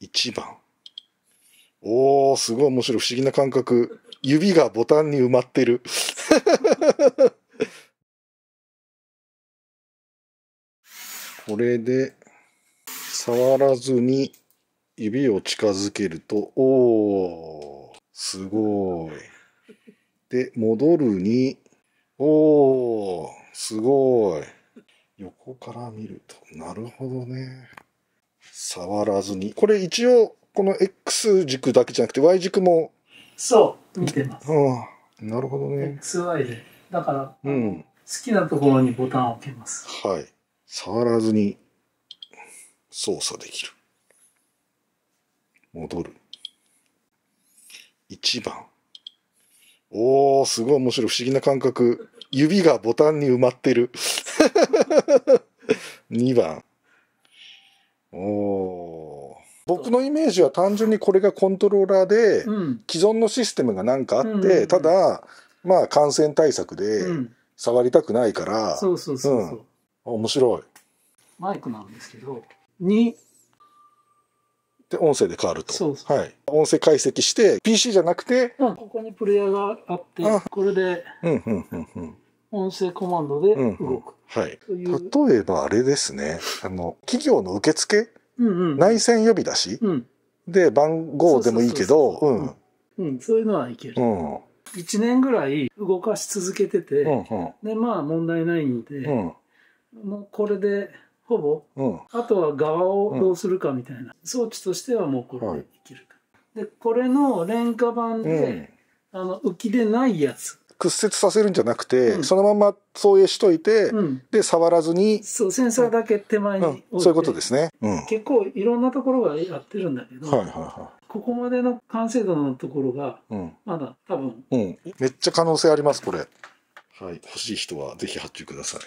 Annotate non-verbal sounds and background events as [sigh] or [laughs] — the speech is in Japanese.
1番。おおすごい面白い。不思議な感覚。指がボタンに埋まってる。[laughs] これで、触らずに指を近づけると、おおすごい。で、戻るに、おおすごい。横から見ると、なるほどね。触らずに。これ一応、この X 軸だけじゃなくて Y 軸も。そう、見てます。ああ、なるほどね。XY で。だから、うん、好きなところにボタンを置けます。はい。触らずに操作できる。戻る。1番。おー、すごい面白い。不思議な感覚。指がボタンに埋まってる。2 [laughs] 番。お僕のイメージは単純にこれがコントローラーで、うん、既存のシステムが何かあって、うんうんうん、ただまあ感染対策で触りたくないから、うん、そうそうそうそう、うん、面白いマイクなんですけどにで音声で変わるとそうそう、はい、音声解析して PC じゃなくて、うん、ここにプレイヤーがあってこれで、うんうんうんうん音声コマンドで動く。うんうんはい、例えばあれですねあの企業の受付、うんうん、内線呼び出し、うん、で番号でもいいけどそういうのはいける、うん、1年ぐらい動かし続けてて、うんうん、でまあ問題ないんで、うん、もうこれでほぼ、うん、あとは側をどうするかみたいな、装置としてはもうこれでいける、はい、でこれの廉価版で、あの浮きでないやつ屈折させるんじゃなくて、うん、そのまま投影しといて、うん、で触らずにそうセンサーだけ手前に、うん、そういうことですね、結構いろんなところがやってるんだけど、はいはいはい、ここまでの完成度のところが、まだ多分、めっちゃ可能性ありますこれはい欲しい人はぜひ発注ください